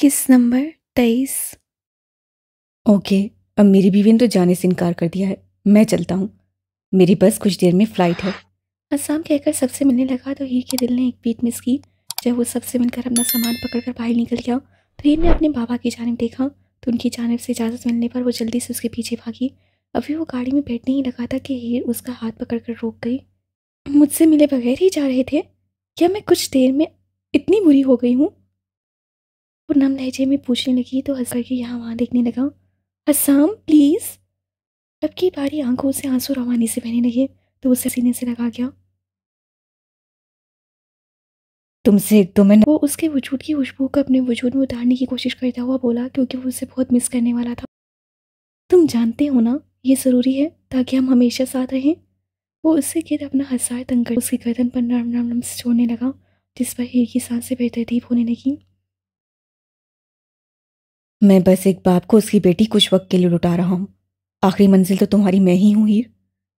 किस नंबर तेईस ओके अब मेरी बीवी ने तो जाने से इनकार कर दिया है मैं चलता हूँ मेरी बस कुछ देर में फ़्लाइट है असाम कहकर सबसे मिलने लगा तो हीर के दिल ने एक बीट मिस की जब वो सबसे मिलकर अपना सामान पकड़कर बाहर निकल गया तो हीर ने अपने बाबा की जानब देखा तो उनकी जानब से इजाज़त मिलने पर वो जल्दी से उसके पीछे भागी अभी वो गाड़ी में बैठने ही लगा था कि हीर उसका हाथ पकड़कर रोक गई मुझसे मिले बगैर ही जा रहे थे क्या मैं कुछ देर में इतनी बुरी हो गई हूँ और नम लहजे में पूछने लगी तो हंस करके यहाँ वहाँ देखने लगा हसाम प्लीज़ अब की बारी आंखों से आंसू रवानी से बहने लगे तो उसे सीने से लगा गया तुमसे तो मैंने वो उसके वजूद की खुशबू को अपने वजूद में उतारने की कोशिश करता हुआ बोला क्योंकि वो उसे बहुत मिस करने वाला था तुम जानते हो ना ये ज़रूरी है ताकि हम हमेशा साथ रहें वो उससे गिर अपना हसार तंग कर उसकी गर्दन पर नरम नरम से छोड़ने लगा जिस पर हिर की सांसें बेतरतीब होने लगी मैं बस एक बाप को उसकी बेटी कुछ वक्त के लिए लुटा रहा हूँ आखिरी मंजिल तो तुम्हारी मैं ही हूँ हीर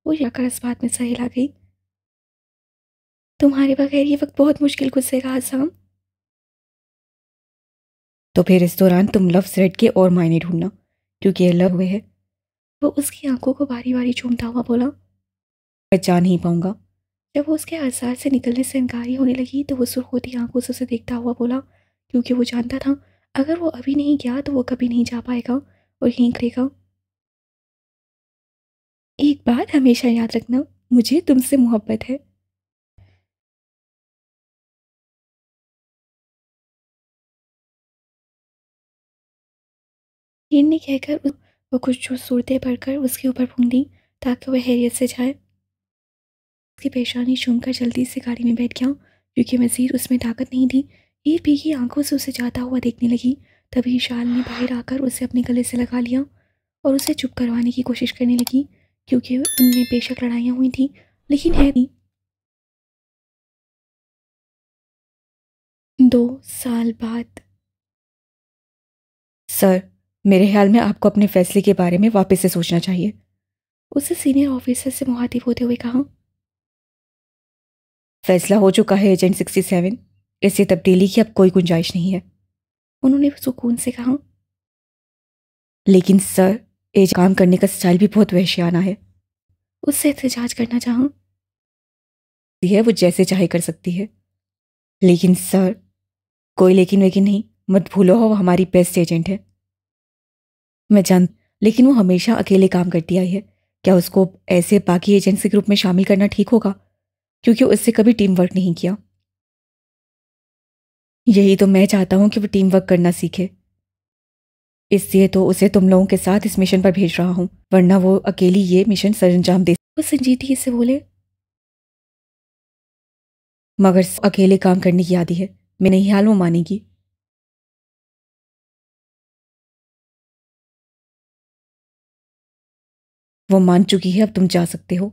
वो जाकर इस बात में सही ला गई तुम्हारे बगैर ये वक्त बहुत मुश्किल गुजरेगा आसाम तो फिर इस दौरान तुम लव रेड के और मायने ढूंढना क्योंकि ये लव हुए है वो उसकी आंखों को बारी बारी चूमता हुआ बोला मैं जा नहीं पाऊंगा जब वो उसके आसार से निकलने से इनकारी होने लगी तो वो सुरखोती आंखों से उसे देखता हुआ बोला क्योंकि वो जानता था अगर वो अभी नहीं गया तो वो कभी नहीं जा पाएगा और यहीं करेगा एक बात हमेशा याद रखना मुझे तुमसे मोहब्बत है हिर ने कहकर वो कुछ जो सूरतें पढ़कर उसके ऊपर फूंक दी ताकि वह हैरियत से जाए उसकी परेशानी चूम कर जल्दी से गाड़ी में बैठ गया क्योंकि मज़ीद उसमें ताकत नहीं थी ये भीगी आंखों से उसे जाता हुआ देखने लगी तभी शाल ने बाहर आकर उसे अपने गले से लगा लिया और उसे चुप करवाने की कोशिश करने लगी क्योंकि उनमें बेशक लड़ाइयाँ हुई थी लेकिन है नहीं दो साल बाद सर मेरे ख्याल में आपको अपने फैसले के बारे में वापस से सोचना चाहिए उसे सीनियर ऑफिसर से मुहातिब होते हुए कहा फैसला हो चुका है एजेंट सिक्सटी सेवन इसे तब्दीली की अब कोई गुंजाइश नहीं है उन्होंने सुकून से कहा लेकिन सर एज काम करने का स्टाइल भी बहुत वहशियाना है उससे एहतजाज करना चाहूँ है वो जैसे चाहे कर सकती है लेकिन सर कोई लेकिन वेकिन नहीं मत भूलो हो वो हमारी बेस्ट एजेंट है मैं जान लेकिन वो हमेशा अकेले काम करती आई है क्या उसको ऐसे बाकी एजेंट्स के ग्रुप में शामिल करना ठीक होगा क्योंकि उससे कभी टीम वर्क नहीं किया यही तो मैं चाहता हूं कि वो टीम वर्क करना सीखे इसलिए तो उसे तुम लोगों के साथ इस मिशन पर भेज रहा हूं वरना वो अकेली ये मिशन सर अंजाम दे वो संजीदगी इसे बोले मगर अकेले काम करने की आदि है मैं नहीं हाल वो मानेगी वो मान चुकी है अब तुम जा सकते हो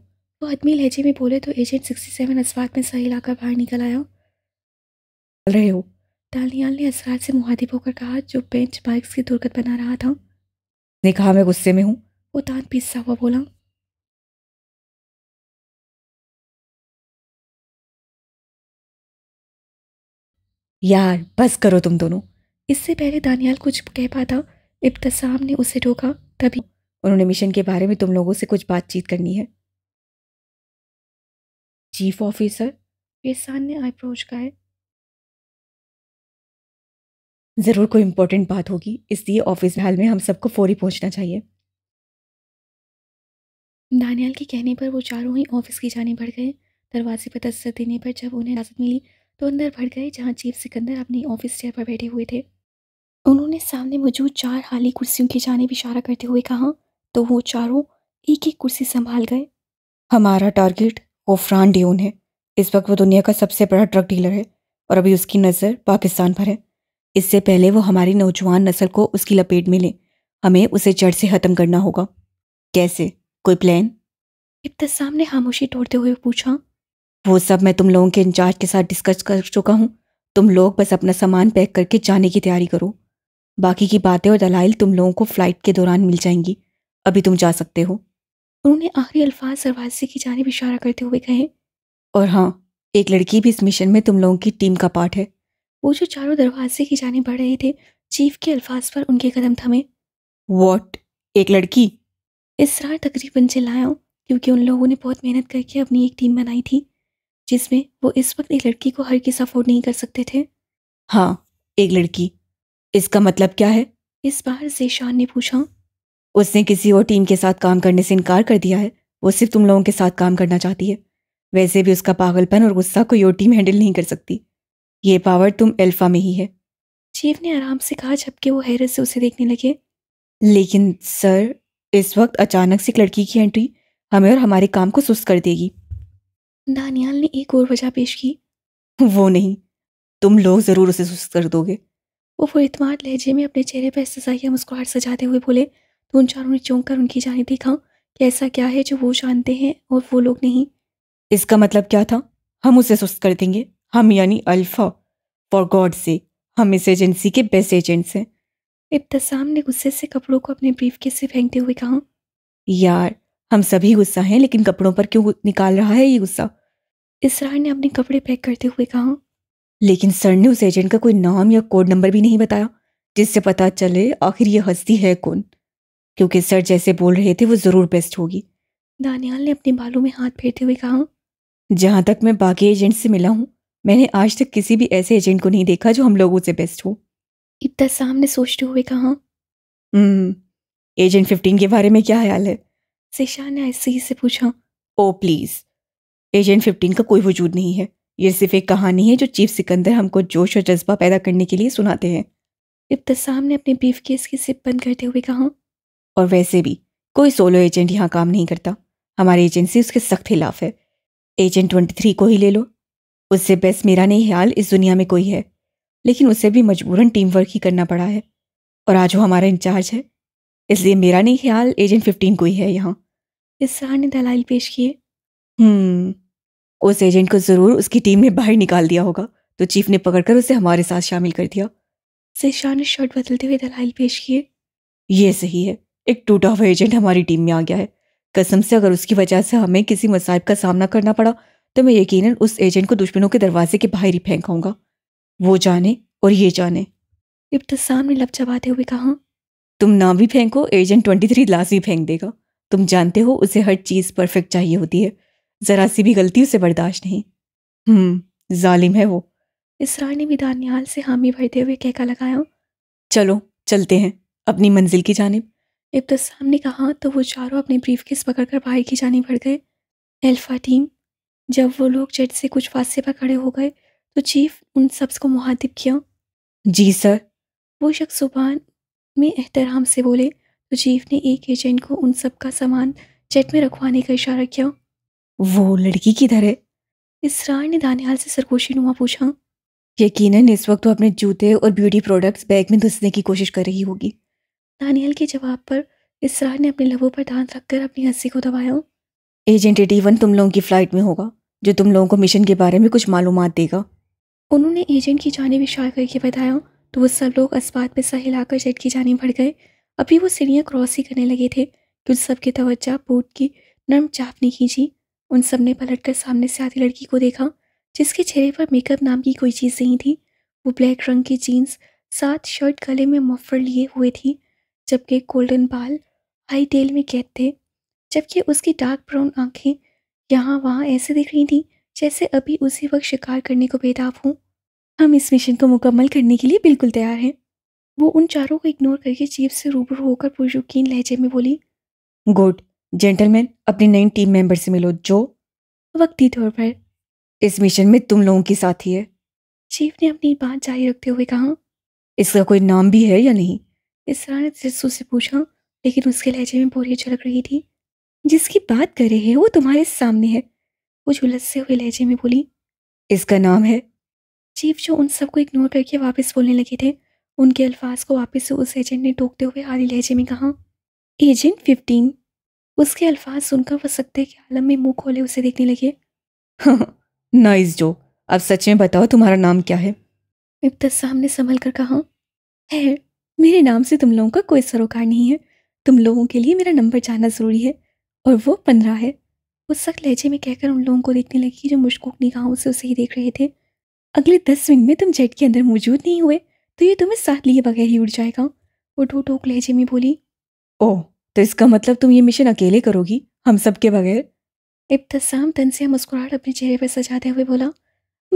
वो आदमी लहजे में बोले तो एजेंट सिक्सटी सेवन अस्वात में सही इलाका बाहर निकल आया हो रहे हो डालियाल ने असरार से मुहादिब होकर कहा जो बेंच बाइक्स की दुर्गत बना रहा था ने कहा मैं गुस्से में हूँ वो दांत पीसता हुआ बोला यार बस करो तुम दोनों इससे पहले दानियाल कुछ कह पाता इब्तसाम ने उसे रोका तभी उन्होंने मिशन के बारे में तुम लोगों से कुछ बातचीत करनी है चीफ ऑफिसर एहसान आई आईब्रोज का है ज़रूर कोई इम्पोर्टेंट बात होगी इसलिए ऑफिस हाल में हम सबको फ़ौरी पहुंचना चाहिए दानियाल के कहने पर वो चारों ही ऑफिस की जाने बढ़ गए दरवाजे पर दस्तर देने पर जब उन्हें इजाज़त मिली तो अंदर बढ़ गए जहाँ चीफ सिकंदर अपनी ऑफिस चेयर पर बैठे हुए थे उन्होंने सामने मौजूद चार हाली कुर्सियों की जाने इशारा करते हुए कहा तो वो चारों एक एक कुर्सी संभाल गए हमारा टारगेट ओफरान डियोन है इस वक्त वो दुनिया का सबसे बड़ा ड्रग डीलर है और अभी उसकी नज़र पाकिस्तान पर है इससे पहले वो हमारी नौजवान नस्ल को उसकी लपेट में ले हमें उसे जड़ से ख़त्म करना होगा कैसे कोई प्लान इब्तसाम ने खामोशी तोड़ते हुए पूछा वो सब मैं तुम लोगों के इंचार्ज के साथ डिस्कस कर चुका हूँ तुम लोग बस अपना सामान पैक करके जाने की तैयारी करो बाकी की बातें और दलाइल तुम लोगों को फ़्लाइट के दौरान मिल जाएंगी अभी तुम जा सकते हो उन्होंने आखिरी अल्फाज सरवाजे की जानब इशारा करते हुए कहे और हाँ एक लड़की भी इस मिशन में तुम लोगों की टीम का पार्ट है वो जो चारों दरवाजे की जाने बढ़ रहे थे चीफ के अल्फाज पर उनके कदम थमे वॉट एक लड़की इसरार तकरीबन चिल्लाया क्योंकि उन लोगों ने बहुत मेहनत करके अपनी एक टीम बनाई थी जिसमें वो इस वक्त एक लड़की को हर किस अफोर्ड नहीं कर सकते थे हाँ एक लड़की इसका मतलब क्या है इस बार जेशान ने पूछा उसने किसी और टीम के साथ काम करने से इनकार कर दिया है वो सिर्फ तुम लोगों के साथ काम करना चाहती है वैसे भी उसका पागलपन और गुस्सा कोई और टीम हैंडल नहीं कर सकती ये पावर तुम एल्फा में ही है चीफ ने आराम से कहा जबकि वो हैरत से उसे देखने लगे लेकिन सर इस वक्त अचानक से लड़की की एंट्री हमें और हमारे काम को सुस्त कर देगी दानियाल ने एक और वजह पेश की वो नहीं तुम लोग ज़रूर उसे सुस्त कर दोगे वो फुरतमाद लहजे में अपने चेहरे पर सजाइया मुस्कुराहट सजाते हुए बोले तो उन चारों ने चौंक कर उनकी जाने देखा कि ऐसा क्या है जो वो जानते हैं और वो लोग नहीं इसका मतलब क्या था हम उसे सुस्त कर देंगे हम यानी अल्फा फॉर गॉड से हम इस एजेंसी के बेस्ट एजेंट्स हैं इब्तसाम ने गुस्से से कपड़ों को अपने ब्रीफ के से फेंकते हुए कहा यार हम सभी गुस्सा हैं लेकिन कपड़ों पर क्यों निकाल रहा है ये गुस्सा इसरार ने अपने कपड़े पैक करते हुए कहा लेकिन सर ने उस एजेंट का कोई नाम या कोड नंबर भी नहीं बताया जिससे पता चले आखिर ये हस्ती है कौन क्योंकि सर जैसे बोल रहे थे वो ज़रूर बेस्ट होगी दानियाल ने अपने बालों में हाथ फेरते हुए कहा जहाँ तक मैं बाकी एजेंट से मिला हूँ मैंने आज तक किसी भी ऐसे एजेंट को नहीं देखा जो हम लोगों से बेस्ट हो इतना सामने ने सोचते हुए कहा हम्म, एजेंट फिफ्टीन के बारे में क्या ख्याल है सिशा ने ऐसे ही से पूछा ओ प्लीज़ एजेंट फिफ्टीन का कोई वजूद नहीं है ये सिर्फ एक कहानी है जो चीफ सिकंदर हमको जोश और जज्बा पैदा करने के लिए सुनाते हैं इब्तसाम ने अपने बीफ केस की सिप बंद करते हुए कहा और वैसे भी कोई सोलो एजेंट यहाँ काम नहीं करता हमारी एजेंसी उसके सख्त खिलाफ है एजेंट ट्वेंटी थ्री को ही ले लो उससे बेस्ट मेरा नहीं ख्याल इस दुनिया में कोई है लेकिन उसे भी मजबूरन टीम वर्क ही करना पड़ा है और आज वो हमारा इंचार्ज है इसलिए मेरा नहीं ख्याल एजेंट फिफ्टीन कोई है यहाँ इस सहार ने दलाल पेश किए हम्म, उस एजेंट को ज़रूर उसकी टीम ने बाहर निकाल दिया होगा तो चीफ ने पकड़कर उसे हमारे साथ शामिल कर दिया सेशान ने शर्ट बदलते हुए दलाल पेश किए ये सही है एक टूटा हुआ एजेंट हमारी टीम में आ गया है कसम से अगर उसकी वजह से हमें किसी मसाइब का सामना करना पड़ा तो मैं यकीनन उस एजेंट को दुश्मनों के दरवाजे के बाहर ही फेंकाऊंगा वो जाने और ये जाने इब्तसाम ने लब चबाते हुए कहा तुम ना भी फेंको एजेंट ट्वेंटी थ्री लाजमी फेंक देगा तुम जानते हो उसे हर चीज़ परफेक्ट चाहिए होती है ज़रा सी भी गलती उसे बर्दाश्त नहीं हम्म, जालिम है वो इसरा ने भी दानियाल से हामी भरते हुए कहका लगाया चलो चलते हैं अपनी मंजिल की जानब इब्तसाम ने कहा तो वो चारों अपने ब्रीफ केस पकड़ कर बाहर की जानी बढ़ गए एल्फा टीम जब वो लोग जेट से कुछ फासले पर खड़े हो गए तो चीफ उन सब्स को मुहातिब किया जी सर वो शख्स सुबहान में एहतराम से बोले तो चीफ ने एक एजेंट को उन सब का सामान जेट में रखवाने का इशारा किया वो लड़की किधर है इसरार ने दानियाल से सरगोशी नुमा पूछा यकीनन इस वक्त वो अपने जूते और ब्यूटी प्रोडक्ट्स बैग में धुसने की कोशिश कर रही होगी दानियाल के जवाब पर इसरार ने अपने लबों पर दांत रखकर अपनी हंसी को दबाया एजेंट एटी वन तुम लोगों की फ्लाइट में होगा जो तुम लोगों को मिशन के बारे में कुछ मालूम देगा उन्होंने एजेंट की जानब इशार करके बताया तो वो सब लोग इस्पात में सा हिलाकर जेट की जानी बढ़ गए अभी वो सीढ़ियाँ क्रॉस ही करने लगे थे कि उन सब की तवज्जा बोट की नर्म चापनी खींची उन सब ने पलट कर सामने से आती लड़की को देखा जिसके चेहरे पर मेकअप नाम की कोई चीज़ नहीं थी वो ब्लैक रंग की जीन्स साथ शर्ट गले में मफर लिए हुए थी जबकि गोल्डन बाल हाई टेल में कैद थे जबकि उसकी डार्क ब्राउन आँखें यहाँ-वहाँ ऐसे दिख रही थी जैसे अभी उसी वक्त शिकार करने को बेताब हूँ हम इस मिशन को मुकम्मल करने के लिए बिल्कुल तैयार हैं वो उन चारों को इग्नोर करके चीफ से रूबरू होकर पुरजुकीन लहजे में बोली गुड जेंटलमैन अपनी नई टीम मेंबर से मिलो जो वक्ती तौर पर इस मिशन में तुम लोगों की साथी है चीफ ने अपनी बात जारी रखते हुए कहा इसका कोई नाम भी है या नहीं इस तरह ने से पूछा लेकिन उसके लहजे में बोरियाँ झलक रही थी जिसकी बात कर रहे हो वो तुम्हारे सामने है वो झुलसते हुए लहजे में बोली इसका नाम है चीफ जो उन सबको इग्नोर करके वापस बोलने लगे थे उनके अल्फाज को वापस से उस एजेंट ने टोकते हुए आधी लहजे में कहा एजेंट फिफ्टीन उसके अल्फाज सुनकर वह सकते के आलम में मुंह खोले उसे देखने लगे नाइस जो अब सच में बताओ तुम्हारा नाम क्या है इब्तः ने संभल कर कहा है मेरे नाम से तुम लोगों का कोई सरोकार नहीं है तुम लोगों के लिए मेरा नंबर जानना ज़रूरी है और वो पंद्रह है वो सख्त लहजे में कहकर उन लोगों को देखने लगी जो मुशकूक निगाहों से उसे ही देख रहे थे अगले दस मिनट में तुम जेट के अंदर मौजूद नहीं हुए तो ये तुम्हें साथ लिए बगैर ही उड़ जाएगा वो ठो ठोक लहजे में बोली ओह तो इसका मतलब तुम ये मिशन अकेले करोगी हम सब के बगैर इब्तसाम तनसिया मुस्कुराहट अपने चेहरे पर सजाते हुए बोला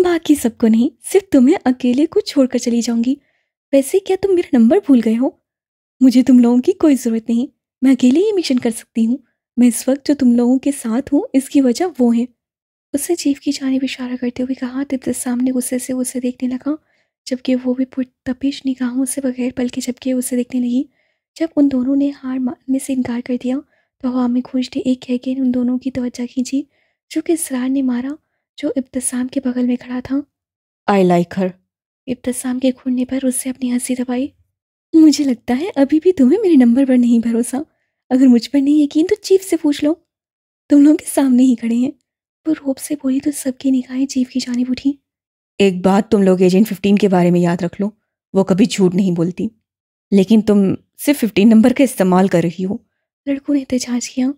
बाकी सबको नहीं सिर्फ तुम्हें अकेले को छोड़कर चली जाऊंगी वैसे क्या तुम मेरा नंबर भूल गए हो मुझे तुम लोगों की कोई ज़रूरत नहीं मैं अकेले ही मिशन कर सकती हूँ मैं इस वक्त जो तुम लोगों के साथ हूँ इसकी वजह वो है उसने चीफ की जानब इशारा करते हुए कहा तिब्दत सामने गुस्से से उसे देखने लगा जबकि वो भी पुरतपिश निगाहों से बगैर बल्कि जबकि उसे देखने लगी जब उन दोनों ने हार मानने से इनकार कर दिया तो हवा में गूंजते एक कहकर उन दोनों की तोज्जा खींची जो कि इसरार ने मारा जो इब्तसाम के बगल में खड़ा था आई लाइक हर इब्तसाम के खुड़ने पर उससे अपनी हंसी दबाई मुझे लगता है अभी भी तुम्हें मेरे नंबर पर नहीं भरोसा अगर मुझ पर नहीं यकीन तो चीफ से पूछ लो तुम लोगों के सामने ही खड़े हैं वो रोब से बोली तो सबकी निगाहें चीफ की जानी उठी एक बात तुम लोग एजेंट फिफ्टीन के बारे में याद रख लो वो कभी झूठ नहीं बोलती लेकिन तुम सिर्फ फिफ्टीन नंबर का इस्तेमाल कर रही हो लड़कों ने एहतजाज किया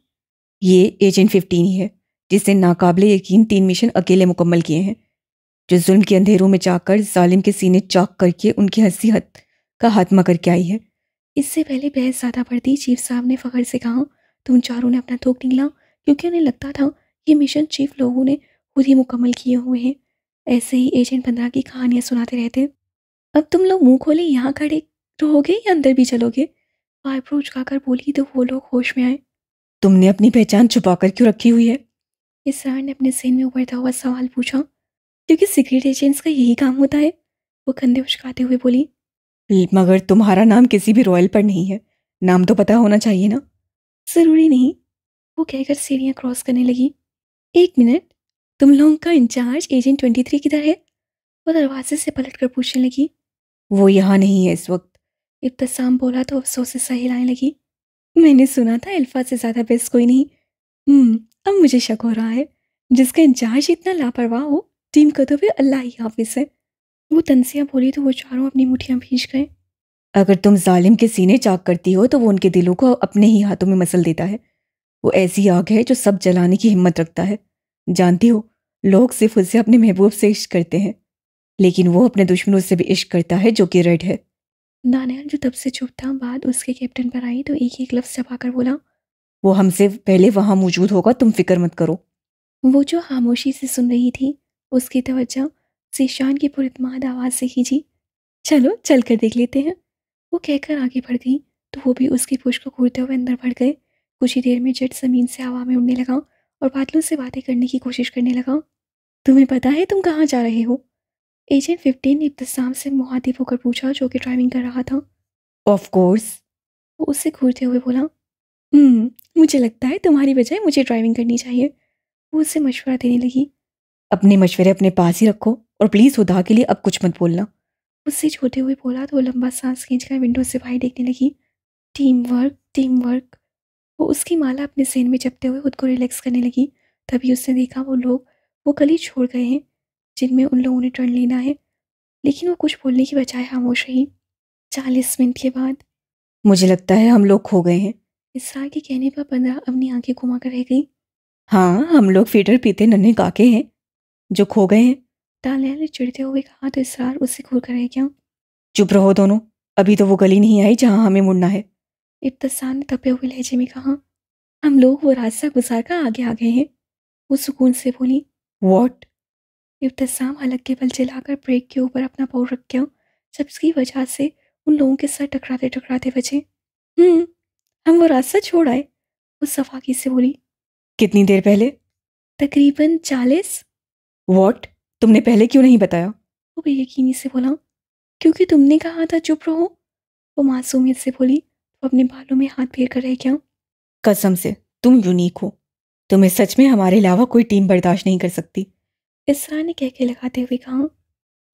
ये एजेंट फिफ्टीन ही है जिसने नाकाबले यकीन तीन मिशन अकेले मुकम्मल किए हैं जो जुल्म के अंधेरों में जाकर जालिम के सीने चाक करके उनकी हसीहत का खात्मा करके आई है इससे पहले बहस ज्यादा बढ़ती चीफ साहब ने फखर से कहा तुम चारों ने अपना थोक निकला क्योंकि उन्हें लगता था ये मिशन चीफ लोगों ने खुद ही मुकम्मल किए हुए हैं ऐसे ही एजेंट पंद्रह की कहानियाँ सुनाते रहते अब तुम लोग मुंह खोले यहाँ खड़े रहोगे तो या अंदर भी चलोगे आईब्रो उचकाकर बोली तो वो लोग होश में आए तुमने अपनी पहचान छुपा कर क्यों रखी हुई है इस सर ने अपने सेन में उभरता हुआ सवाल पूछा क्योंकि सीक्रेट एजेंट्स का यही काम होता है वो कंधे उचकाते हुए बोली मगर तुम्हारा नाम किसी भी रॉयल पर नहीं है नाम तो पता होना चाहिए ना ज़रूरी नहीं वो कहकर सीढ़ियाँ क्रॉस करने लगी एक मिनट तुम लोगों का इंचार्ज एजेंट ट्वेंटी थ्री किधर है वो दरवाजे से पलट कर पूछने लगी वो यहाँ नहीं है इस वक्त इब्तसाम बोला तो अफसोस से सही लाने लगी मैंने सुना था अल्फा से ज़्यादा बेस्ट कोई नहीं हम्म, अब मुझे शक हो रहा है जिसका इंचार्ज इतना लापरवाह हो टीम का तो फिर अल्लाह ही हाफिज़ है वो तनसिया बोली तो वो चारों अपनी मुठियाँ भींच गए अगर तुम जालिम के सीने चाक करती हो तो वो उनके दिलों को अपने ही हाथों में मसल देता है वो ऐसी आग है जो सब जलाने की हिम्मत रखता है जानती हो लोग सिर्फ उसे अपने महबूब से इश्क करते हैं लेकिन वो अपने दुश्मनों से भी इश्क करता है जो कि रेड है दानियाल जो तब से चुप था बाद उसके कैप्टन पर आई तो एक एक लफ्ज़ चबा कर बोला वो हमसे पहले वहाँ मौजूद होगा तुम फिक्र मत करो वो जो खामोशी से सुन रही थी उसकी तवज्जा जीशान की पुरतमाद आवाज़ से ही जी चलो चल कर देख लेते हैं वो कहकर आगे बढ़ गई तो वो भी उसकी पुश को घूरते हुए अंदर बढ़ गए कुछ ही देर में जट ज़मीन से हवा में उड़ने लगा और बादलों से बातें करने की कोशिश करने लगा तुम्हें पता है तुम कहाँ जा रहे हो एजेंट फिफ्टीन ने इब्तसाम से मुहातिब होकर पूछा जो कि ड्राइविंग कर रहा था ऑफ कोर्स वो उससे घूरते हुए बोला हम्म, मुझे लगता है तुम्हारी बजाय मुझे ड्राइविंग करनी चाहिए वो उससे मशवरा देने लगी अपने मशवरे अपने पास ही रखो और प्लीज़ खुदा के लिए अब कुछ मत बोलना उससे छोटे हुए बोला तो लंबा सांस खींच कर विंडो से बाहर देखने लगी टीम वर्क टीम वर्क वो उसकी माला अपने सेन में चपते हुए खुद को रिलैक्स करने लगी तभी उसने देखा वो लोग वो गली छोड़ गए हैं जिनमें उन लोगों ने टर्न लेना है लेकिन वो कुछ बोलने की बजाय खामोश रही चालीस मिनट के बाद मुझे लगता है हम लोग खो गए हैं इसरा के कहने पर पंद्रह अपनी आंखें घुमा कर रह गई हाँ हम लोग फीटर पीते नन्हे काके हैं जो खो गए हैं डालिया ने चिड़ते हुए कहा तो इसरार उससे घूर कर रहे गया चुप रहो दोनों अभी तो वो गली नहीं आई जहाँ हमें मुड़ना है इब्तसान ने तपे हुए लहजे में कहा हम लोग वो रास्ता गुजार कर आगे आ गए हैं वो सुकून से बोली वॉट इब्तसाम हलक के बल जलाकर ब्रेक के ऊपर अपना पाँव रख गया जब जिसकी वजह से उन लोगों के साथ टकराते टकराते बचे हम्म, हम वो रास्ता छोड़ आए वो सफाकी से बोली कितनी देर पहले तकरीबन चालीस वॉट तुमने पहले क्यों नहीं बताया वो बेयकीनी से बोला क्योंकि तुमने कहा था चुप रहो वो मासूमियत से बोली वो तो अपने बालों में हाथ फेर कर रहे क्या कसम से तुम यूनिक हो तुम्हें सच में हमारे अलावा कोई टीम बर्दाश्त नहीं कर सकती इसरा ने कह के लगाते हुए कहा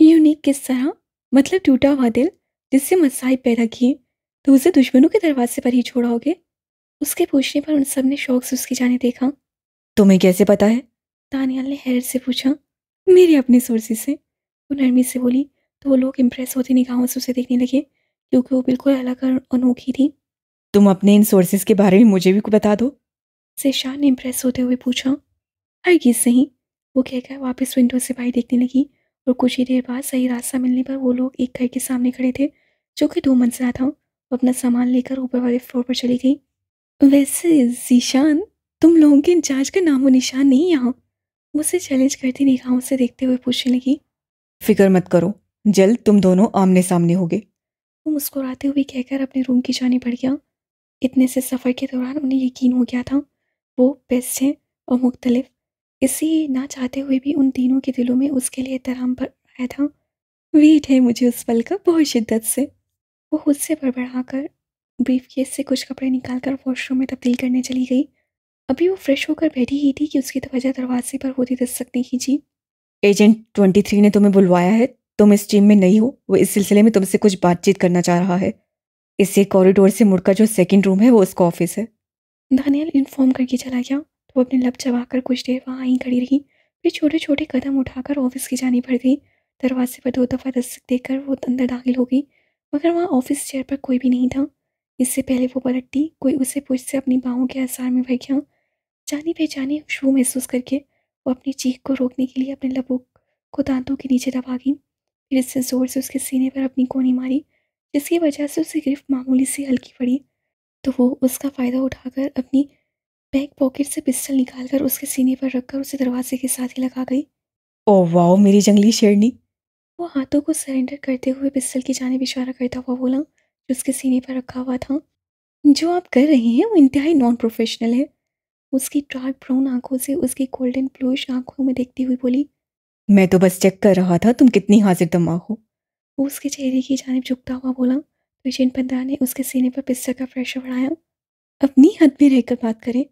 यूनिक किस तरह मतलब टूटा हुआ दिल जिससे मसाइब पैदा किए तो उसे दुश्मनों के दरवाजे पर ही छोड़ाओगे उसके पूछने पर उन सब ने शौक से उसकी जाने देखा तुम्हें कैसे पता है दानियाल ने हैरत से पूछा मेरे अपने सोर्सेज से वो नरमी से बोली तो वो लोग इम्प्रेस होते निगाहों से उसे देखने लगे क्योंकि वो बिल्कुल अलग और अनोखी थी तुम अपने इन सोर्सेज के बारे में मुझे भी कुछ बता दो से शाह ने इम्प्रेस होते हुए पूछा हर गीत सही वो कहकर वापस विंडो से बाहर देखने लगी और कुछ ही देर बाद सही रास्ता मिलने पर वो लोग एक घर के सामने खड़े थे जो कि दो मंजिला था वो अपना सामान लेकर ऊपर वाले फ्लोर पर चली गई वैसे जीशान तुम लोगों के इंचार्ज का नामो निशान नहीं यहाँ मुझसे चैलेंज करती निगाहों से देखते हुए पूछने लगी फिक्र मत करो जल्द तुम दोनों आमने सामने होगे वो मुस्कुराते हुए कहकर अपने रूम की जानी बढ़ गया इतने से सफ़र के दौरान उन्हें यकीन हो गया था वो बेस्ट हैं और मुख्तलिफ इसी ना चाहते हुए भी उन तीनों के दिलों में उसके लिए एहतराम पर आया था वीट है मुझे उस पल का बहुत शिद्दत से वो खुद से कर ब्रीफ केस से कुछ कपड़े निकाल कर वॉशरूम में तब्दील करने चली गई अभी वो फ्रेश होकर बैठी ही थी कि उसकी तवज्जा तो दरवाजे पर होती ही जी एजेंट ट्वेंटी थ्री ने तुम्हें बुलवाया है तुम इस टीम में नहीं हो वो इस सिलसिले में तुमसे कुछ बातचीत करना चाह रहा है इसी कॉरिडोर से मुड़कर जो सेकंड रूम है वो उसका ऑफिस है धानियल इन्फॉर्म करके चला गया तो अपने लब चबा कर कुछ देर वहाँ ही खड़ी रही फिर छोटे छोटे कदम उठाकर ऑफिस की जानी पड़ गई दरवाजे पर दो दफ़ा दस्तक देकर वो अंदर दाखिल हो गई मगर वहाँ ऑफिस चेयर पर कोई भी नहीं था इससे पहले वो पलटती कोई उसे पूछ से अपनी बाहों के आसार में भगया गया जानी पहचानी खुशबू महसूस करके वो अपनी चीख को रोकने के लिए अपने लबों को दांतों के नीचे दबा गई फिर इससे ज़ोर से उसके सीने पर अपनी कोनी मारी जिसकी वजह से उसे गिरफ्त मामूली से हल्की पड़ी तो वो उसका फ़ायदा उठाकर अपनी बैक पॉकेट से पिस्टल निकालकर उसके सीने पर रखकर उसे दरवाजे के साथ ही लगा गई ओ वाओ मेरी जंगली शेरनी वो हाथों को सरेंडर करते हुए पिस्टल की जानब इशारा करता हुआ बोला उसके सीने पर रखा हुआ था जो आप कर रहे हैं वो इंतहाई नॉन प्रोफेशनल है उसकी डार्क ब्राउन आंखों से उसकी गोल्डन ब्लूश आंखों में देखती हुई बोली मैं तो बस चेक कर रहा था तुम कितनी हाजिर दमा हो वो उसके चेहरे की जानब झुकता हुआ बोला विजय तो पंद्रह ने उसके सीने पर पिस्सा का प्रेशर बढ़ाया अपनी हद में रहकर बात करें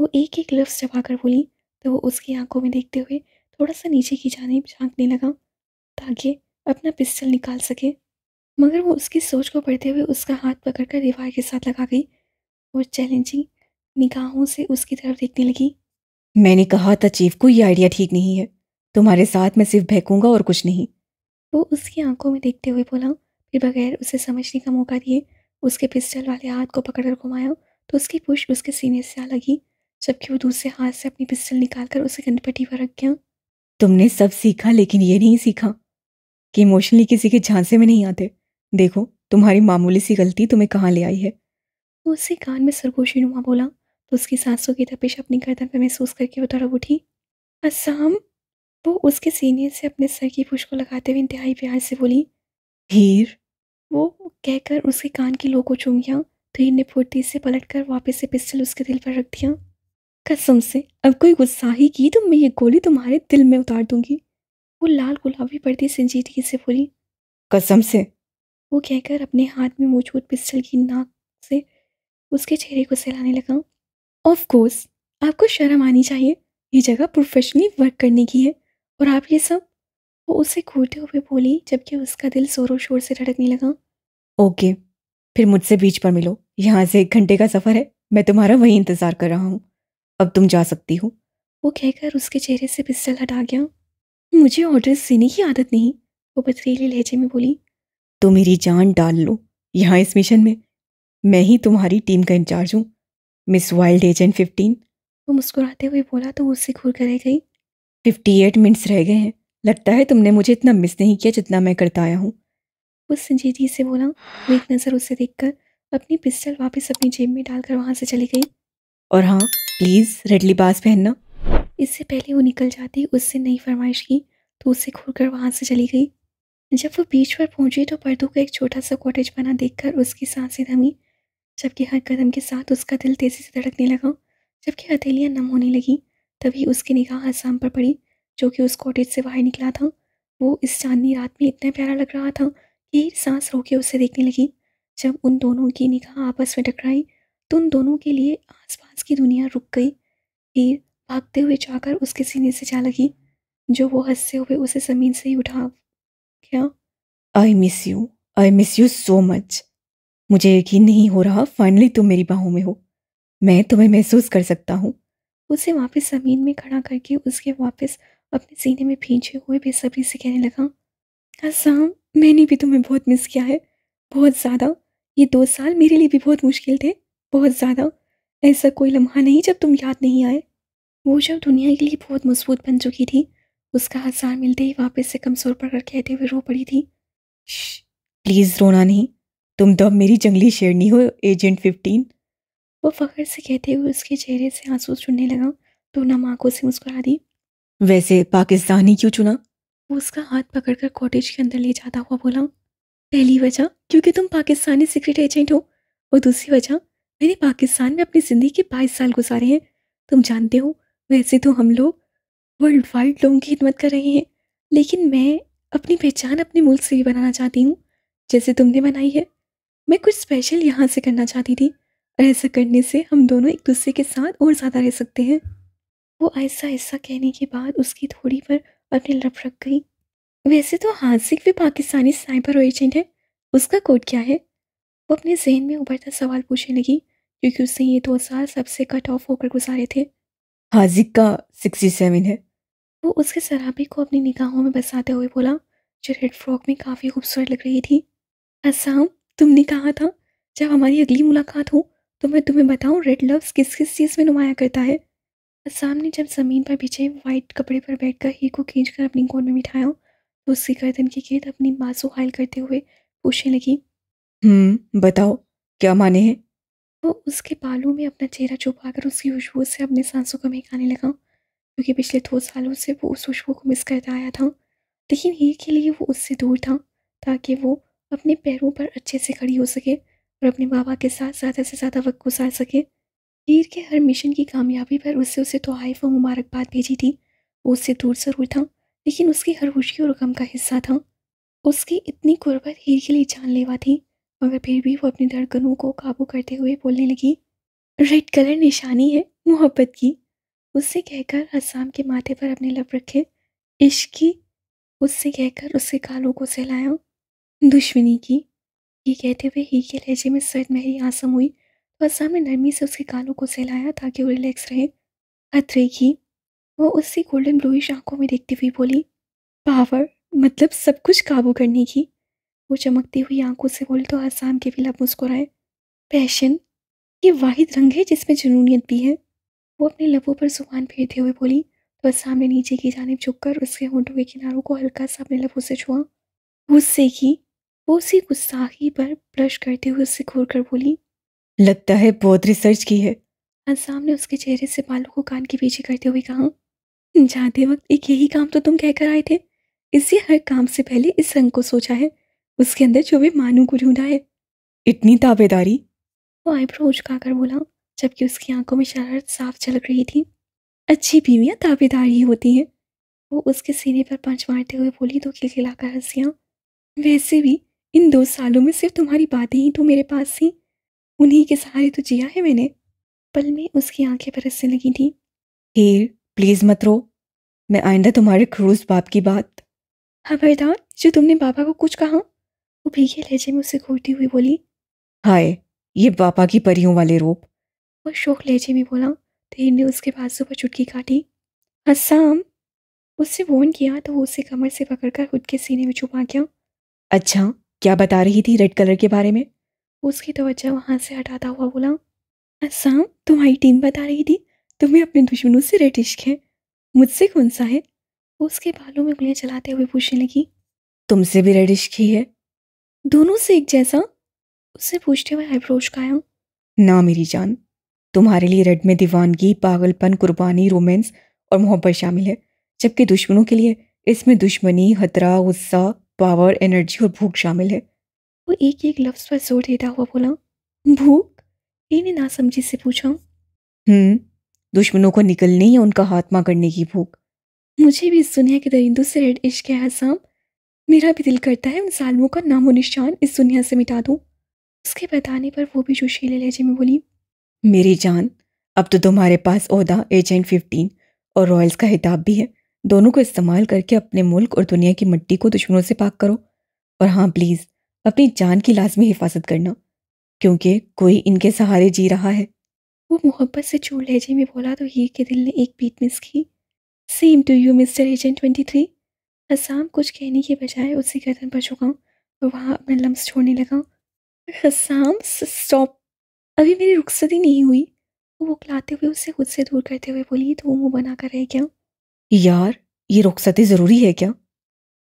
वो एक एक लफ्ज़ चबाकर बोली तो वो उसकी आंखों में देखते हुए थोड़ा सा नीचे की जानब झांकने लगा ताकि अपना पिस्टल निकाल सके मगर वो उसकी सोच को पढ़ते हुए उसका हाथ पकड़कर दीवार के साथ लगा गई और चैलेंजिंग निगाहों से उसकी तरफ देखने लगी मैंने कहा था चीफ को ये आइडिया ठीक नहीं है तुम्हारे साथ मैं सिर्फ भैंकूंगा और कुछ नहीं वो उसकी आंखों में देखते हुए बोला फिर बगैर उसे समझने का मौका दिए उसके पिस्टल वाले हाथ को पकड़कर घुमाया तो उसकी पुश उसके सीने से आ लगी जबकि वो दूसरे हाथ से अपनी पिस्टल निकालकर उसे गंदपट्टी पर रख गया तुमने सब सीखा लेकिन ये नहीं सीखा कि इमोशनली किसी के झांसे में नहीं आते देखो तुम्हारी मामूली सी गलती तुम्हें कहाँ ले आई है वो कान में सरगोशी नुमा बोला तो उसकी सांसों की तपिश अपनी गर्दन पर महसूस करके वो तड़प उठी असाम वो उसके सीने से अपने सर की पुश को लगाते हुए इंतहाई प्यार से बोली हीर वो कहकर उसके कान की लो को चूम गया तो हीर ने फुर्ती से पलट कर वापस से पिस्टल उसके दिल पर रख दिया कसम से अब कोई गुस्सा ही की तो मैं ये गोली तुम्हारे दिल में उतार दूंगी वो लाल गुलाबी पड़ती संजीदगी से बोली कसम से वो कहकर अपने हाथ में मौजूद पिस्टल की नाक से उसके चेहरे को सहलाने लगा ऑफ कोर्स आपको शर्म आनी चाहिए ये जगह प्रोफेशनली वर्क करने की है और आप ये सब वो उसे घूरते हुए बोली जबकि उसका दिल जोरों शोर से धड़कने लगा ओके okay, फिर मुझसे बीच पर मिलो यहाँ से एक घंटे का सफ़र है मैं तुम्हारा वही इंतज़ार कर रहा हूँ अब तुम जा सकती हो वो कहकर उसके चेहरे से पिस्टल हटा गया मुझे ऑर्डर्स देने की आदत नहीं वो पथरीली लहजे में बोली तो मेरी जान डाल लो यहाँ इस मिशन में मैं ही तुम्हारी टीम का इंचार्ज हूँ मिस वाइल्ड एजेंट फिफ्टीन वो तो मुस्कुराते हुए बोला तो उससे घूर कर रह गई फिफ्टी एट मिनट्स रह गए हैं लगता है तुमने मुझे इतना मिस नहीं किया जितना मैं करता आया हूँ उस संजीदगी से बोला वो एक नज़र उसे देख कर अपनी पिस्टल वापस अपनी जेब में डालकर वहाँ से चली गई और हाँ प्लीज़ रेड लिबास पहनना इससे पहले वो निकल जाती उससे नई फरमाइश की तो उससे घूर कर वहाँ से चली गई जब वो बीच पर पहुंची तो पर्दों का एक छोटा सा कॉटेज बना देखकर उसकी सांसें थमी जबकि हर कदम के साथ उसका दिल तेज़ी से धड़कने लगा जबकि हथेलियाँ नम होने लगी तभी उसकी निगाह आसाम पर पड़ी जो कि उस कॉटेज से बाहर निकला था वो इस चांदनी रात में इतना प्यारा लग रहा था कि सांस रोके उसे देखने लगी जब उन दोनों की निगाह आपस में टकराई तो उन दोनों के लिए आसपास की दुनिया रुक गई फिर भागते हुए जाकर उसके सीने से जा लगी जो वो हंसते हुए उसे ज़मीन से ही उठा क्या I miss you I miss you so much मुझे यकीन नहीं हो रहा फाइनली तुम मेरी बाहों में हो मैं तुम्हें महसूस कर सकता हूँ उसे वापस ज़मीन में खड़ा करके उसके वापस अपने सीने में भींचे हुए बेसब्री से कहने लगा असा मैंने भी तुम्हें बहुत मिस किया है बहुत ज़्यादा ये दो साल मेरे लिए भी बहुत मुश्किल थे बहुत ज़्यादा ऐसा कोई लम्हा नहीं जब तुम याद नहीं आए वो जब दुनिया के लिए बहुत मजबूत बन चुकी थी उसका हजार मिलते ही वापस से कमज़ोर पकड़ कहते हुए रो पड़ी थी प्लीज़ रोना नहीं तुम तो अब मेरी जंगली शेरनी हो एजेंट फिफ्टीन वो फखर से कहते हुए उसके चेहरे से आंसू चुनने लगा तो ना माँ को से मुस्कुरा दी वैसे पाकिस्तानी क्यों चुना वो उसका हाथ पकड़कर कॉटेज के अंदर ले जाता हुआ बोला पहली वजह क्योंकि तुम पाकिस्तानी सीक्रेट एजेंट हो और दूसरी वजह मैंने पाकिस्तान में अपनी ज़िंदगी के बाईस साल गुजारे हैं तुम जानते हो वैसे तो हम लोग वर्ल्ड वाइड लोगों की खिदमत कर रहे हैं लेकिन मैं अपनी पहचान अपने मुल्क से ही बनाना चाहती हूँ जैसे तुमने बनाई है मैं कुछ स्पेशल यहाँ से करना चाहती थी और ऐसा करने से हम दोनों एक दूसरे के साथ और ज़्यादा रह सकते हैं वो ऐसा ऐसा कहने के बाद उसकी थोड़ी पर अपने लप रख गई वैसे तो हाजिक भी पाकिस्तानी साइबर एजेंट है उसका कोड क्या है वो अपने जहन में उभरता सवाल पूछने लगी क्योंकि उसने ये दो साल सबसे कट ऑफ होकर गुजारे थे हाजिक का सिक्सटी सेवन है वो उसके सराबी को अपनी निगाहों में बसाते हुए बोला जो रेड फ्रॉक में काफ़ी खूबसूरत लग रही थी असाम तुमने कहा था जब हमारी अगली मुलाकात हो तो मैं तुम्हें बताऊँ रेड लव्स किस किस चीज़ में नुमाया करता है असाम ने जब ज़मीन पर बिछे वाइट कपड़े पर बैठ कर ही को खींच कर अपनी गोद में बिठाया तो उसकी गर्दन की खेत अपनी बाजू हायल करते हुए पूछने लगी हम्म, बताओ क्या माने हैं वो उसके बालों में अपना चेहरा छुपा कर उसकी खुशबू से अपने सांसों को महकाने लगा क्योंकि पिछले दो सालों से वो उस खुशबू को मिस करता आया था लेकिन हीर के लिए वो उससे दूर था ताकि वो अपने पैरों पर अच्छे से खड़ी हो सके और अपने बाबा के साथ ज़्यादा से ज़्यादा वक्त गुजार सके हीर के हर मिशन की कामयाबी पर उससे उसे तोहफ व मुबारकबाद भेजी थी वो उससे दूर ज़रूर था लेकिन उसकी हर खुशी और गम का हिस्सा था उसकी इतनी गुर्बत हीर के लिए जानलेवा थी मगर फिर भी वो अपनी धड़कनों को काबू करते हुए बोलने लगी रेड कलर निशानी है मोहब्बत की उससे कहकर असाम के माथे पर अपने लब रखे इश्क की उससे कहकर उसके कालों को सहलाया दुश्मनी की ये कहते हुए ही के लहजे में सर्द मेरी आसम हुई तो असाम ने नरमी से उसके कालों को सहलाया ताकि वो रिलैक्स रहे अतरे की वो उससे गोल्डन ब्लूइश आंखों में देखती हुई बोली पावर मतलब सब कुछ काबू करने की वो चमकती हुई आंखों से बोली तो आसान के भी लब मुस्कुराए पैशन ये वाहिद रंग है जिसमें जुनूनीत भी है वो अपने लबों पर जुबान फेरते हुए बोली तो आसाम ने नीचे की जानब झुककर उसके होंठों के किनारों को हल्का सा अपने लबों से छुआ गुस्से की वो उसी गुस्साखी पर ब्रश करते हुए उससे घूर कर बोली लगता है बहुत रिसर्च की है अंसाम ने उसके चेहरे से बालों को कान के पीछे करते हुए कहा जाते वक्त एक यही काम तो तुम कहकर आए थे इसी हर काम से पहले इस रंग को सोचा है उसके अंदर जो भी मानू को ढूंढा है इतनी ताबेदारी वो आईब्रो उचकाकर बोला जबकि उसकी आंखों में शरारत साफ झलक रही थी अच्छी बीवियाँ ताबेदार ही होती हैं वो उसके सीने पर पंच मारते हुए बोली तो खिलखिलाकर हंसिया वैसे भी इन दो सालों में सिर्फ तुम्हारी बातें ही तो मेरे पास थी उन्हीं के सहारे तो जिया है मैंने पल में उसकी आंखें पर हंसने लगी थी हेर प्लीज़ मत रो मैं आइंदा तुम्हारे क्रूज बाप की बात हाँ खबरदार जो तुमने बाबा को कुछ कहा वो भीगे लहजे में उसे घूरती हुई बोली हाय ये पापा की परियों वाले रोप वो शोक लहजे में बोला तो ने उसके बाजू पर चुटकी काटी हसाम उससे फोन किया तो वो उसे कमर से पकड़कर खुद के सीने में छुपा गया अच्छा क्या बता रही थी रेड कलर के बारे में उसकी तवज्जो वहाँ से हटाता हुआ बोला असाम तुम्हारी टीम बता रही थी तुम्हें अपने दुश्मनों से रेड इश्क है मुझसे कौन सा है उसके बालों में उंगलियाँ चलाते हुए पूछने लगी तुमसे भी रेड इश्क ही है दोनों से एक जैसा उससे पूछते हुए आईब्रोश का आया ना मेरी जान तुम्हारे लिए रेड में दीवानगी पागलपन कुर्बानी रोमांस और मोहब्बत शामिल है जबकि दुश्मनों के लिए इसमें दुश्मनी खतरा गुस्सा पावर एनर्जी और भूख शामिल है वो एक एक लफ्ज़ पर जोर देता हुआ बोला भूख इन्हें ना समझी से पूछा हम्म दुश्मनों को निकलने या उनका हाथ करने की भूख मुझे भी इस दुनिया के दरिंदों से रेड इश्क है आसाम मेरा भी दिल करता है उन सालमों का नामो निशान इस दुनिया से मिटा दूँ उसके बताने पर वो भी जोशीले लहजे में बोली मेरी जान अब तो तुम्हारे पास अहदा एजेंट फिफ्टीन और रॉयल्स का हिताब भी है दोनों को इस्तेमाल करके अपने मुल्क और दुनिया की मिट्टी को दुश्मनों से पाक करो और हाँ प्लीज़ अपनी जान की लाजमी हिफाजत करना क्योंकि कोई इनके सहारे जी रहा है वो मोहब्बत से चूड़ लहजे में बोला तो हीर के दिल ने एक बीट मिस की same to you mister agent twenty three Hassam कुछ कहने के बजाय उसी गर्दन पर झुका और वहाँ अपना लम्स छोड़ने लगा हस्साम स्टॉप अभी मेरी रुखसती नहीं हुई वो बुखलाते हुए उसे खुद से दूर करते हुए बोली तो वो मुँह कर रहे क्या यार ये रुखसती ज़रूरी है क्या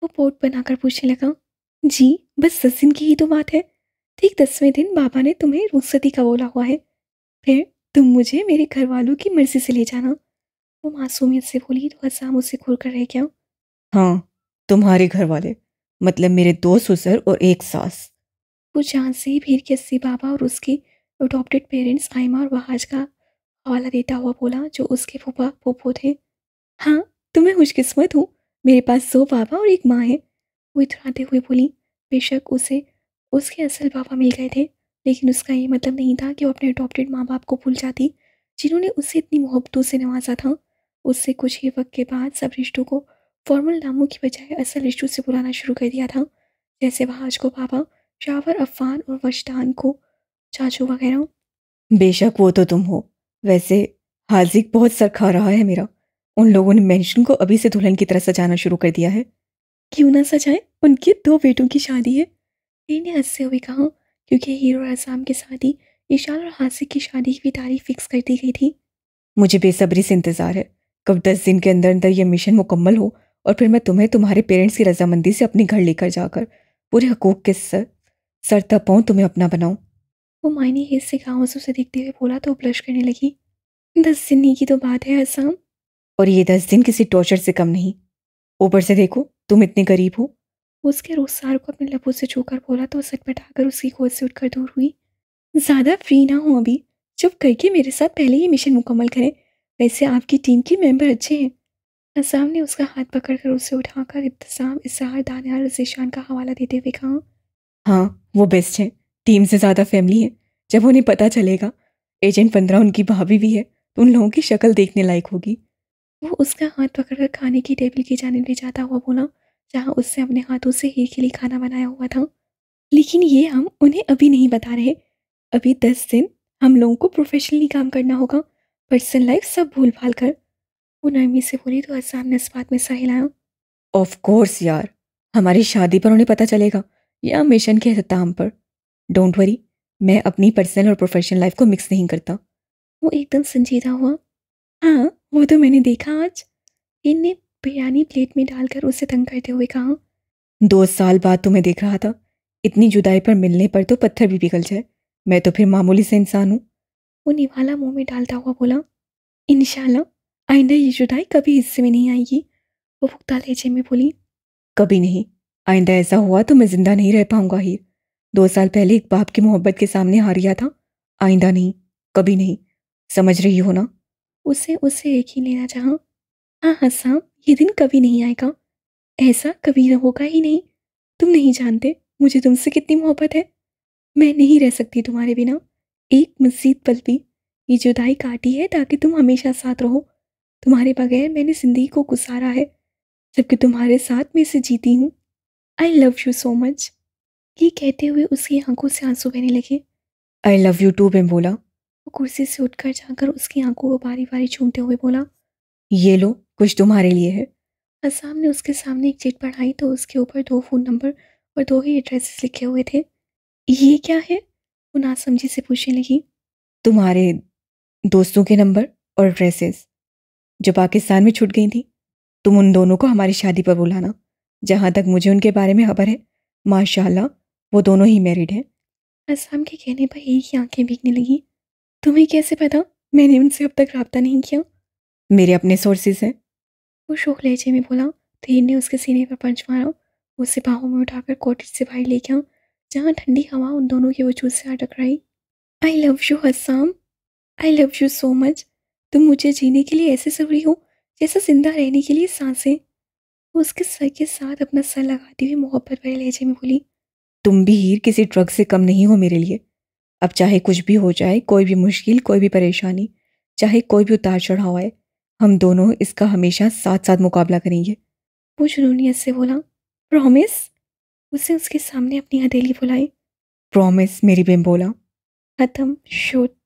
वो पोर्ट बनाकर पूछने लगा जी बस दस दिन की ही तो बात है ठीक दसवें दिन बाबा ने तुम्हें रुखसती का बोला हुआ है फिर तुम मुझे मेरे घर वालों की मर्जी से ले जाना वो मासूमियत से बोली तो हसाम उसे खोल कर रह गया हाँ तुम्हारे घर वाले मतलब मेरे दो ससुर और एक सास वो जान से ही भीड़ के अस्सी बाबा और उसकी अडोप्टेड पेरेंट्स आयमा और वहाज का हवाला देता हुआ बोला जो उसके फूफा फूफो थे हाँ तो मैं खुशकिस्मत हूँ मेरे पास दो बाबा और एक माँ है वो इतराते हुए बोली बेशक उसे उसके असल बाबा मिल गए थे लेकिन उसका ये मतलब नहीं था कि वो अपने अडोप्टेड माँ बाप को भूल जाती जिन्होंने उसे इतनी मोहब्बतों से नवाजा था उससे कुछ ही वक्त के बाद सब रिश्तों को फॉर्मल नामों की बजाय असल रिश्तों से बुलाना शुरू कर दिया था जैसे वहाज को बाबा शावर अफान और वशदान को चाचू वगैरह बेशक वो तो तुम हो वैसे हाजिक बहुत सर खा रहा है मेरा उन लोगों ने मेंशन को अभी से दुल्हन की तरह सजाना शुरू कर दिया है क्यों ना सजाए उनके दो बेटों की शादी है मैंने हंसते हुए कहा क्योंकि हीरो के की शादी ईशान और हाजिक की शादी की भी तारीख फिक्स कर दी गई थी मुझे बेसब्री से इंतज़ार है कब दस दिन के अंदर अंदर यह मिशन मुकम्मल हो और फिर मैं तुम्हें तुम्हारे पेरेंट्स की रजामंदी से अपने घर लेकर जाकर पूरे हकूक के सर सर तपाऊँ तुम्हें अपना बनाऊँ वो मायने हिस्स से कहा से उसे देखते हुए बोला तो ब्लश करने लगी दस दिन की तो बात है असम और ये दस दिन किसी टॉर्चर से कम नहीं ऊपर से देखो तुम इतने गरीब हो उसके सार को अपने लबों से छूकर बोला तो कर उसकी गोद से उठकर दूर हुई ज़्यादा फ्री ना हो अभी चुप करके मेरे साथ पहले ही मिशन मुकम्मल करें वैसे आपकी टीम के मेंबर अच्छे हैं अज़ाम ने उसका हाथ पकड़कर उसे उठाकर इब्तसाम इसहार दानियाल और जीशान का हवाला देते हुए कहा हाँ वो बेस्ट है टीम से ज़्यादा फैमिली है जब उन्हें पता चलेगा एजेंट पंद्रह उनकी भाभी भी है तो उन लोगों की शक्ल देखने लायक होगी वो उसका हाथ पकड़कर खाने की टेबल की जाने ले जाता हुआ बोला जहाँ उससे अपने हाथों से ही खिली खाना बनाया हुआ था लेकिन ये हम उन्हें अभी नहीं बता रहे अभी दस दिन हम लोगों को प्रोफेशनली काम करना होगा पर्सनल लाइफ सब भूल भाल कर वो नरमी से बोली तो असम ने इस बात में सर हिलाया ऑफ कोर्स यार हमारी शादी पर उन्हें पता चलेगा या मिशन के अहताम पर डोंट वरी मैं अपनी पर्सनल और प्रोफेशनल लाइफ को मिक्स नहीं करता वो एकदम संजीदा हुआ हाँ वो तो मैंने देखा आज इनने बिरयानी प्लेट में डालकर उसे तंग करते हुए कहा दो साल बाद तुम्हें तो देख रहा था इतनी जुदाई पर मिलने पर तो पत्थर भी पिघल जाए मैं तो फिर मामूली से इंसान हूँ वो निवाला मुंह में डालता हुआ बोला इनशाला आइंदा जुदाई कभी हिस्से में नहीं आएगी वो पुख्ता लेजे में बोली कभी नहीं आइंदा ऐसा हुआ तो मैं जिंदा नहीं रह पाऊंगा हीर दो साल पहले एक बाप की मोहब्बत के सामने हारिया था आइंदा नहीं कभी नहीं समझ रही हो ना उसे उसे एक ही लेना चाहा हाँ हाँ ये दिन कभी नहीं आएगा ऐसा कभी होगा ही नहीं तुम नहीं जानते मुझे तुमसे कितनी मोहब्बत है मैं नहीं रह सकती तुम्हारे बिना एक मजीद पल भी ये जुदाई काटी है ताकि तुम हमेशा साथ रहो तुम्हारे बगैर मैंने ज़िंदगी को गुजारा है जबकि तुम्हारे साथ में इसे जीती हूँ I love you so much ये कहते हुए उसकी आंखों से आंसू बहने लगे आई लव यू टू बोला वो कुर्सी से उठकर जाकर उसकी आंखों को बारी बारी छूमते हुए बोला ये लो कुछ तुम्हारे लिए है असाम ने उसके सामने एक चिट पढ़ाई तो उसके ऊपर दो फ़ोन नंबर और दो ही एड्रेसेस लिखे हुए थे ये क्या है वो नासमझी से पूछने लगी तुम्हारे दोस्तों के नंबर और एड्रेसेस जो पाकिस्तान में छूट गई थी तुम उन दोनों को हमारी शादी पर बुलाना जहाँ तक मुझे उनके बारे में खबर है माशाल्लाह वो दोनों ही मैरिड हैं असलम के कहने पर एक ही आंखें भीगने लगी तुम्हें कैसे पता मैंने उनसे अब तक रबता नहीं किया मेरे अपने सोर्सेज हैं वो शोक लहजे में बोला तेर ने उसके सीने पर पंच मारा उसे बाहों में उठाकर कोटेज से बाहर ले गया जहाँ ठंडी हवा उन दोनों के वजूद से अटक रही I love you Hassam I love you so much तुम मुझे जीने के लिए ऐसे जरूरी हो जैसा जिंदा रहने के लिए सांसें वो उसके सर के साथ अपना सर लगाती हुई मोहब्बत भरे लहजे में बोली तुम भी हीर किसी ड्रग से कम नहीं हो मेरे लिए अब चाहे कुछ भी हो जाए कोई भी मुश्किल कोई भी परेशानी चाहे कोई भी उतार चढ़ाव आए हम दोनों इसका हमेशा साथ साथ मुकाबला करेंगे वो जुनूनियत से बोला प्रॉमिस उसने उसके सामने अपनी हथेली बुलाई प्रॉमिस मेरी बेम बोला खत्म शूट